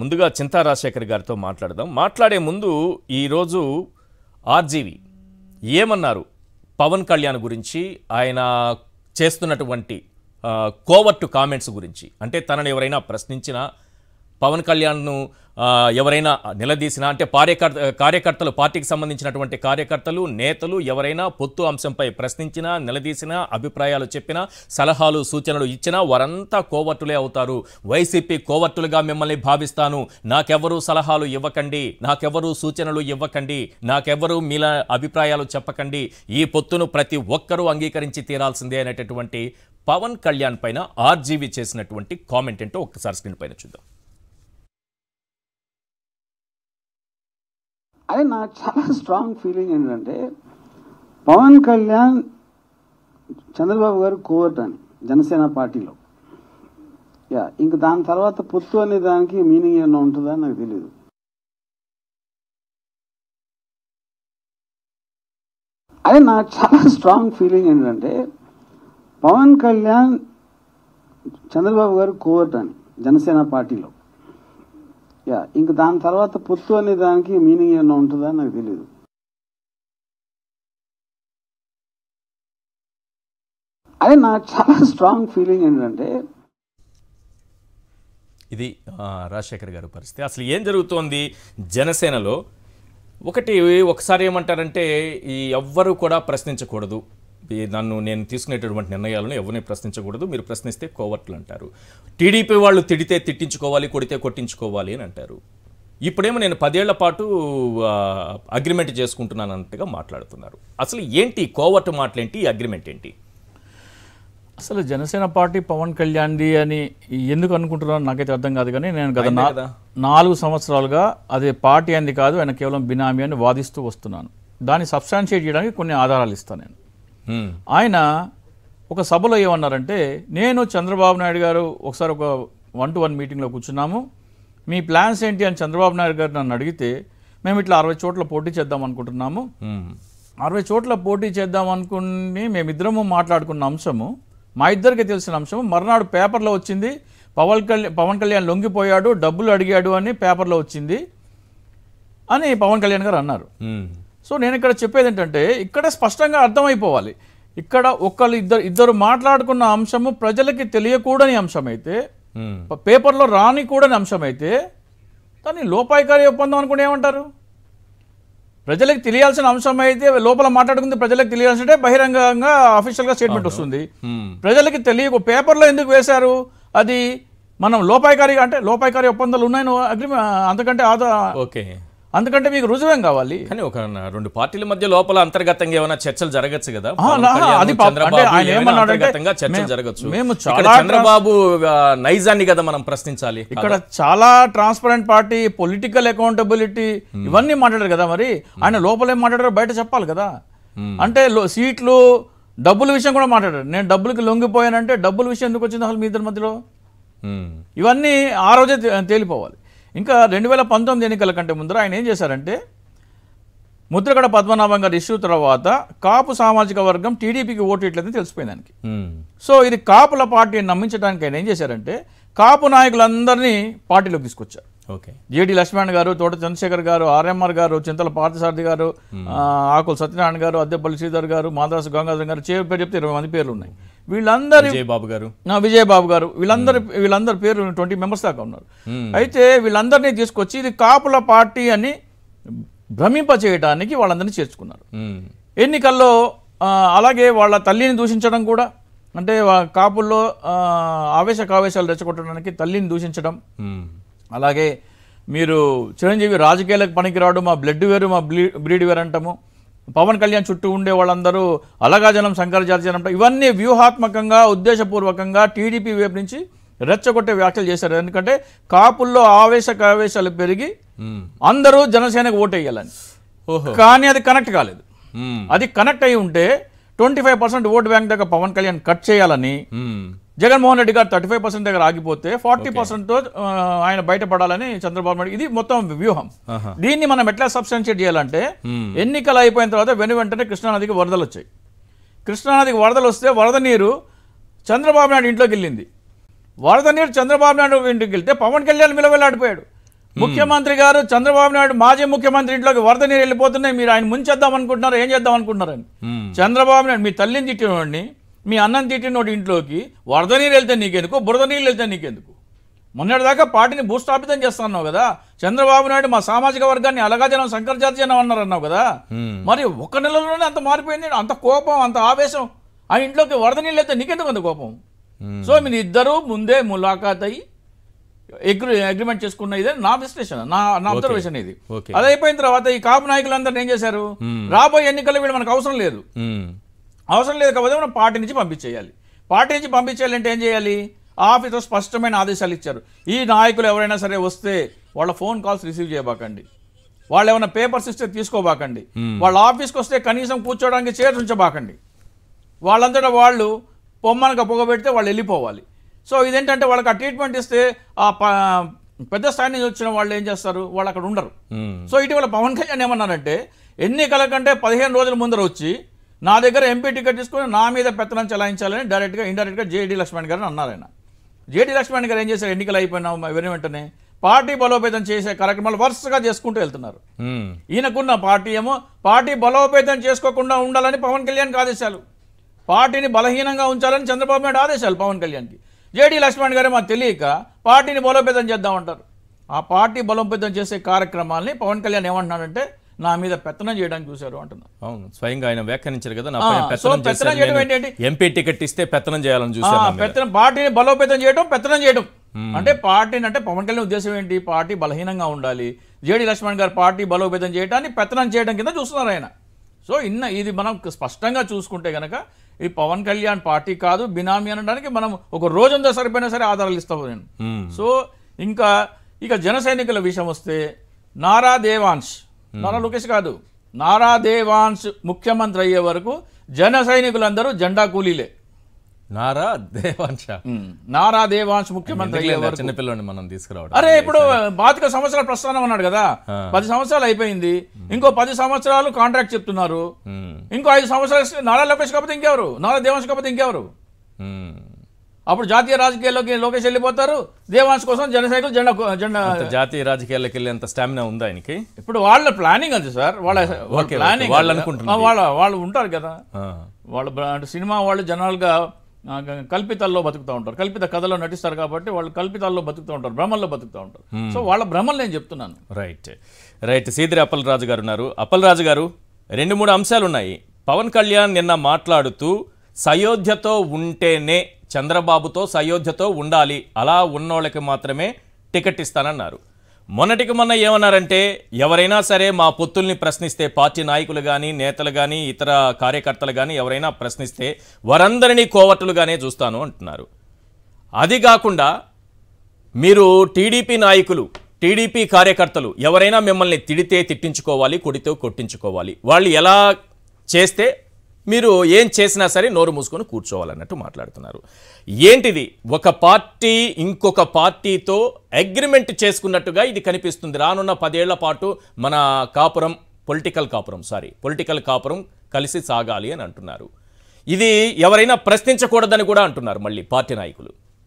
ముందుగా చింతా రాజశేఖర్ గారితో మాట్లాడదాం మాట్లాడే ముందు ఈరోజు ఆర్జీవి ఏమన్నారు పవన్ కళ్యాణ్ గురించి ఆయన చేస్తున్నటువంటి కోవర్టు కామెంట్స్ గురించి అంటే తనను ఎవరైనా ప్రశ్నించినా పవన్ కళ్యాణ్ను ఎవరైనా నిలదీసినా అంటే కార్యకర్త కార్యకర్తలు పార్టీకి సంబంధించినటువంటి కార్యకర్తలు నేతలు ఎవరైనా పొత్తు అంశంపై ప్రశ్నించినా నిలదీసినా అభిప్రాయాలు చెప్పినా సలహాలు సూచనలు ఇచ్చినా వారంతా కోవర్టులే అవుతారు వైసీపీ కోవర్టులుగా మిమ్మల్ని భావిస్తాను నాకెవరూ సలహాలు ఇవ్వకండి నాకెవరూ సూచనలు ఇవ్వకండి నాకెవరూ మీల అభిప్రాయాలు చెప్పకండి ఈ పొత్తును ప్రతి ఒక్కరూ అంగీకరించి తీరాల్సిందే అనేటటువంటి పవన్ కళ్యాణ్ పైన ఆర్జీవీ చేసినటువంటి కామెంట్ ఏంటో ఒక్కసారి స్క్రీన్ పైన చూద్దాం అది నా చాలా స్ట్రాంగ్ ఫీలింగ్ ఏంటంటే పవన్ కళ్యాణ్ చంద్రబాబు గారు కోవర్ట్ అని జనసేన పార్టీలో యా ఇంక దాని తర్వాత పొత్తు అనే దానికి మీనింగ్ ఏమైనా ఉంటుందా నాకు తెలియదు అదే నా చాలా స్ట్రాంగ్ ఫీలింగ్ ఏంటంటే పవన్ కళ్యాణ్ చంద్రబాబు గారు కోవర్ట్ అని జనసేన పార్టీలో యా ఇంక దాని తర్వాత పొత్తు అనే దానికి మీనింగ్ ఏమైనా ఉంటుందా నాకు తెలియదు అదే నాకు చాలా స్ట్రాంగ్ ఫీలింగ్ ఏంటంటే ఇది రాజశేఖర్ గారి పరిస్థితి అసలు ఏం జరుగుతోంది జనసేనలో ఒకటి ఒకసారి ఏమంటారంటే ఈ ఎవ్వరూ కూడా ప్రశ్నించకూడదు నన్ను నేను తీసుకునేటటువంటి నిర్ణయాలను ఎవరిని ప్రశ్నించకూడదు మీరు ప్రశ్నిస్తే కోవట్లు అంటారు టీడీపీ వాళ్ళు తిడితే తిట్టించుకోవాలి కొడితే కొట్టించుకోవాలి అని అంటారు ఇప్పుడేమో నేను పదేళ్ల పాటు అగ్రిమెంట్ చేసుకుంటున్నాను అన్నట్టుగా మాట్లాడుతున్నారు అసలు ఏంటి కోవట్ మాటలేంటి అగ్రిమెంట్ ఏంటి అసలు జనసేన పార్టీ పవన్ కళ్యాణ్ది అని ఎందుకు అనుకుంటున్నాను నాకైతే అర్థం కాదు కానీ నేను గత నాలుగు సంవత్సరాలుగా అదే పార్టీ అంది కాదు ఆయన కేవలం బినామీ అని వాదిస్తూ వస్తున్నాను దాన్ని సబ్స్టాన్షియేట్ చేయడానికి కొన్ని ఆధారాలు ఇస్తాను నేను ఆయన ఒక సభలో ఏమన్నారంటే నేను చంద్రబాబు నాయుడు గారు ఒకసారి ఒక వన్ టు వన్ మీటింగ్లో కూర్చున్నాము మీ ప్లాన్స్ ఏంటి అని చంద్రబాబు నాయుడు గారు నన్ను అడిగితే మేము ఇట్లా అరవై చోట్ల పోటీ చేద్దాం అనుకుంటున్నాము అరవై చోట్ల పోటీ చేద్దాం అనుకుని మేమిద్దరము మాట్లాడుకున్న అంశము మా ఇద్దరికి తెలిసిన అంశం మర్నాడు పేపర్లో వచ్చింది పవన్ కళ్యాణ్ పవన్ కళ్యాణ్ లొంగిపోయాడు డబ్బులు అడిగాడు అని పేపర్లో వచ్చింది అని పవన్ కళ్యాణ్ గారు అన్నారు సో నేను ఇక్కడ చెప్పేది ఏంటంటే ఇక్కడ స్పష్టంగా అర్థమైపోవాలి ఇక్కడ ఒకళ్ళు ఇద్దరు ఇద్దరు మాట్లాడుకున్న అంశము ప్రజలకి తెలియకూడని అంశం అయితే పేపర్లో రాని కూడని అయితే దాన్ని లోపాయికారి ఒప్పందం అనుకుని ఏమంటారు ప్రజలకు తెలియాల్సిన అంశం అయితే లోపల మాట్లాడుకుంది ప్రజలకు తెలియాల్సిన బహిరంగంగా అఫీషియల్గా స్టేట్మెంట్ వస్తుంది ప్రజలకి తెలియక పేపర్లో ఎందుకు వేశారు అది మనం లోపాయికారి అంటే లోపాయికారి ఒప్పందాలు ఉన్నాయి అగ్రిమెంట్ అంతకంటే ఆదా ఓకే అందుకంటే మీకు రుజువేం కావాలి కానీ ఒక రెండు పార్టీల మధ్య లోపల అంతర్గతంగా ఏమైనా చర్చలు జరగచ్చు కదా అది చర్చలు మేము చంద్రబాబు నైజాన్ని కదా మనం ప్రశ్నించాలి ఇక్కడ చాలా transparent party political accountability hmm. ఇవన్నీ మాట్లాడారు కదా మరి hmm. ఆయన లోపలేం మాట్లాడారు బయట చెప్పాలి కదా hmm. అంటే సీట్లు డబ్బుల విషయం కూడా మాట్లాడారు నేను డబ్బులకి లొంగిపోయానంటే డబ్బుల విషయం ఎందుకు వచ్చింది అసలు మీ ఇద్దరి మధ్యలో ఇవన్నీ ఆ రోజే తేలిపోవాలి ఇంకా రెండు వేల పంతొమ్మిది ఎన్నికల కంటే ముందర ఆయన ఏం చేశారంటే ముద్రగడ పద్మనాభం గారి ఇష్యూ తర్వాత కాపు సామాజిక వర్గం టీడీపీకి ఓటు ఇట్లని తెలిసిపోయింది దానికి సో ఇది కాపుల పార్టీని నమ్మించడానికి ఆయన ఏం చేశారంటే కాపు నాయకులందరినీ పార్టీలోకి తీసుకొచ్చారు ఓకే జేడి లక్ష్మణ్ గారు తోట చంద్రశేఖర్ గారు ఆర్ఎంఆర్ గారు చింతల పార్థసారథి గారు ఆకుల సత్యనారాయణ గారు అద్దెపల్లి శ్రీధర్ గారు మాదాసు గంగాధర్ గారు చేరు పేరు చెప్తే ఇరవై మంది పేర్లు ఉన్నాయి వీళ్ళందరి బాబు గారు విజయబాబు బాబు గారు వీళ్ళందరి వీళ్ళందరి పేరు ట్వంటీ మెంబర్స్ దాకా ఉన్నారు అయితే వీళ్ళందరినీ తీసుకొచ్చి ఇది కాపుల పార్టీ అని భ్రమింప చేయడానికి వాళ్ళందరినీ చేర్చుకున్నారు ఎన్నికల్లో అలాగే వాళ్ళ తల్లిని దూషించడం కూడా అంటే కాపుల్లో ఆవేశ కావేశాలు రెచ్చగొట్టడానికి తల్లిని దూషించడం అలాగే మీరు చిరంజీవి రాజకీయాలకు పనికిరాడు మా బ్లడ్ వేరు మా బ్లీ బ్రీడ్ వేరు అంటాము పవన్ కళ్యాణ్ చుట్టూ ఉండే వాళ్ళందరూ అలగాజనం జనం ఇవన్నీ వ్యూహాత్మకంగా ఉద్దేశపూర్వకంగా టీడీపీ వైపు నుంచి రెచ్చగొట్టే వ్యాఖ్యలు చేశారు ఎందుకంటే కాపుల్లో ఆవేశకావేశాలు పెరిగి అందరూ జనసేనకు ఓటేయాలని కానీ అది కనెక్ట్ కాలేదు అది కనెక్ట్ అయి ఉంటే twenty five percent vote bank దగ్గర పవన్ కళ్యాణ్ కట్ చేయాలని జగన్మోహన్ రెడ్డి గారు థర్టీ ఫైవ్ పర్సెంట్ దగ్గర ఆగిపోతే ఫార్టీ పర్సెంట్తో ఆయన బయటపడాలని చంద్రబాబు నాయుడు ఇది మొత్తం వ్యూహం దీన్ని మనం ఎట్లా సబ్స్టాన్షియేట్ చేయాలంటే ఎన్నికలు అయిపోయిన తర్వాత వెను వెంటనే కృష్ణానదికి వరదలు వచ్చాయి కృష్ణానదికి వరదలు వస్తే వరద నీరు చంద్రబాబు నాయుడు ఇంట్లోకి వెళ్ళింది వరద నీరు చంద్రబాబు నాయుడు ఇంటికి వెళ్తే పవన్ కళ్యాణ్ విలువలాడిపోయాడు ముఖ్యమంత్రి గారు చంద్రబాబు నాయుడు మాజీ ముఖ్యమంత్రి ఇంట్లోకి వరద నీరు వెళ్ళిపోతున్నాయి మీరు ఆయన ముంచేద్దాం అనుకుంటున్నారు ఏం చేద్దాం అనుకుంటున్నారని చంద్రబాబు నాయుడు మీ తల్లిని తిట్టినవాడిని మీ అన్నం తిట్టిన వాటి ఇంట్లోకి వరద నీళ్ళు వెళ్తే నీకెందుకు బురద నీళ్ళు వెళ్తే నీకెందుకు మొన్నటిదాకా పార్టీని భూస్థాపితం చేస్తాన్నావు కదా చంద్రబాబు నాయుడు మా సామాజిక వర్గాన్ని అలగాజనం శంకరజాతీయనం అన్నారు అన్నావు కదా మరి ఒక్క నెలలోనే అంత మారిపోయింది అంత కోపం అంత ఆవేశం ఆ ఇంట్లోకి వరద నీళ్ళు వెళ్తే నీకెందుకు అంత కోపం సో మీరు ఇద్దరు ముందే ములాఖాత్ అయ్యి అగ్రి అగ్రిమెంట్ చేసుకున్న ఇదే నా విశ్లేషణ నా నా అబ్జర్వేషన్ ఇది అదైపోయిన తర్వాత ఈ కాపు నాయకులందరూ ఏం చేశారు రాబోయే ఎన్నికల్లో వీళ్ళు మనకు అవసరం లేదు అవసరం లేదు కాబట్టి మనం పార్టీ నుంచి పంపించేయాలి పార్టీ నుంచి పంపించేయాలంటే ఏం చేయాలి ఆఫీస్లో స్పష్టమైన ఆదేశాలు ఇచ్చారు ఈ నాయకులు ఎవరైనా సరే వస్తే వాళ్ళ ఫోన్ కాల్స్ రిసీవ్ చేయబాకండి వాళ్ళు ఏమైనా పేపర్స్ ఇస్తే తీసుకోబాకండి వాళ్ళ ఆఫీస్కి వస్తే కనీసం కూర్చోవడానికి చైర్స్ ఉంచబాకండి వాళ్ళంతటా వాళ్ళు పొమ్మనక పొగబెడితే వాళ్ళు వెళ్ళిపోవాలి సో ఇదేంటంటే వాళ్ళకి ఆ ట్రీట్మెంట్ ఇస్తే ఆ పెద్ద స్థాయి నుంచి వచ్చిన వాళ్ళు ఏం చేస్తారు వాళ్ళు అక్కడ ఉండరు సో ఇటీవల పవన్ కళ్యాణ్ ఏమన్నారంటే ఎన్నికల కంటే పదిహేను రోజుల ముందర వచ్చి నా దగ్గర ఎంపీ టికెట్ తీసుకుని నా మీద పెత్తనం చెలాయించాలని డైరెక్ట్గా ఇండైరెక్ట్గా జేడీ లక్ష్మణ్ గారిని అన్నారు ఆయన జేడీ లక్ష్మణ్ గారు ఏం చేశారు ఎన్నికలు అయిపోయినా వెను వెంటనే పార్టీ బలోపేతం చేసే కార్యక్రమాలు వరుసగా చేసుకుంటూ వెళ్తున్నారు ఈయనకున్న పార్టీ ఏమో పార్టీ బలోపేతం చేసుకోకుండా ఉండాలని పవన్ కళ్యాణ్కి ఆదేశాలు పార్టీని బలహీనంగా ఉంచాలని చంద్రబాబు నాయుడు ఆదేశాలు పవన్ కళ్యాణ్కి జేడీ లక్ష్మణ్ గారు మాకు తెలియక పార్టీని బలోపేతం చేద్దామంటారు ఆ పార్టీ బలోపేతం చేసే కార్యక్రమాల్ని పవన్ కళ్యాణ్ ఏమంటున్నాడంటే నా మీద పెత్తనం చేయడానికి చూశారు అంటున్నారు అవును స్వయంగా ఆయన వ్యాఖ్యానించారు కదా చేయడం ఎంపీ టికెట్ ఇస్తే పెత్తనం చేయాలని చూసారు పెత్తనం పార్టీని బలోపేతం చేయడం పెత్తనం చేయడం అంటే పార్టీని అంటే పవన్ కళ్యాణ్ ఉద్దేశం ఏంటి పార్టీ బలహీనంగా ఉండాలి జేడి లక్ష్మణ్ గారు పార్టీ బలోపేతం చేయడాన్ని పెత్తనం చేయడం కింద చూస్తున్నారు ఆయన సో ఇన్న ఇది మనం స్పష్టంగా చూసుకుంటే కనుక ఈ పవన్ కళ్యాణ్ పార్టీ కాదు బినామీ అనడానికి మనం ఒక రోజంతా సరిపోయినా సరే ఆధారాలు ఇస్తాము నేను సో ఇంకా ఇక జన సైనికుల విషయం వస్తే నారా దేవాన్ష్ నారా లోకేష్ కాదు నారా దేవాన్స్ ముఖ్యమంత్రి అయ్యే వరకు జన సైనికులందరూ జెండా కూలీలే నారా దేవాన్స్ నారా దేవాన్స్ ముఖ్యమంత్రి చిన్నపిల్లని మనం తీసుకురావడం అరే ఇప్పుడు బాతిక సంవత్సరాల ప్రస్థానం అన్నాడు కదా పది సంవత్సరాలు అయిపోయింది ఇంకో పది సంవత్సరాలు కాంట్రాక్ట్ చెప్తున్నారు ఇంకో ఐదు సంవత్సరాలు నారా లోకేష్ కాకపోతే ఇంకెవరు నారా దేవాన్స్ కాకపోతే ఇంకెవరు అప్పుడు జాతీయ రాజకీయాల్లోకి లోకేష్ వెళ్ళిపోతారు దేవాన్స్ కోసం జనసైకులు జెండా జెండా జాతీయ రాజకీయాల్లోకి వెళ్ళేంత స్టామినా ఉంది ఆయనకి ఇప్పుడు వాళ్ళ ప్లానింగ్ అది సార్ వాళ్ళ ప్లానింగ్ వాళ్ళు అనుకుంటున్నారు వాళ్ళ వాళ్ళు ఉంటారు కదా వాళ్ళ అంటే సినిమా వాళ్ళు జనరల్గా కల్పితాల్లో బతుకుతూ ఉంటారు కల్పిత కథలో నటిస్తారు కాబట్టి వాళ్ళు కల్పితాల్లో బతుకుతూ ఉంటారు భ్రమల్లో బతుకుతూ ఉంటారు సో వాళ్ళ భ్రమలు నేను చెప్తున్నాను రైట్ రైట్ సీదిరి అప్పలరాజు గారు ఉన్నారు అప్పలరాజు గారు రెండు మూడు అంశాలు ఉన్నాయి పవన్ కళ్యాణ్ నిన్న మాట్లాడుతూ సయోధ్యతో ఉంటేనే చంద్రబాబుతో సయోధ్యతో ఉండాలి అలా ఉన్నోళ్ళకి మాత్రమే టికెట్ ఇస్తానన్నారు మొన్నటికి మొన్న ఏమన్నారంటే ఎవరైనా సరే మా పొత్తుల్ని ప్రశ్నిస్తే పార్టీ నాయకులు కానీ నేతలు కానీ ఇతర కార్యకర్తలు కానీ ఎవరైనా ప్రశ్నిస్తే వారందరినీ కోవట్లుగానే చూస్తాను అంటున్నారు అది కాకుండా మీరు టీడీపీ నాయకులు టీడీపీ కార్యకర్తలు ఎవరైనా మిమ్మల్ని తిడితే తిట్టించుకోవాలి కొడితే కొట్టించుకోవాలి వాళ్ళు ఎలా చేస్తే మీరు ఏం చేసినా సరే నోరు మూసుకొని కూర్చోవాలన్నట్టు మాట్లాడుతున్నారు ఏంటిది ఒక పార్టీ ఇంకొక పార్టీతో అగ్రిమెంట్ చేసుకున్నట్టుగా ఇది కనిపిస్తుంది రానున్న పదేళ్ల పాటు మన కాపురం పొలిటికల్ కాపురం సారీ పొలిటికల్ కాపురం కలిసి సాగాలి అని అంటున్నారు ఇది ఎవరైనా ప్రశ్నించకూడదని కూడా అంటున్నారు మళ్ళీ పార్టీ నాయకులు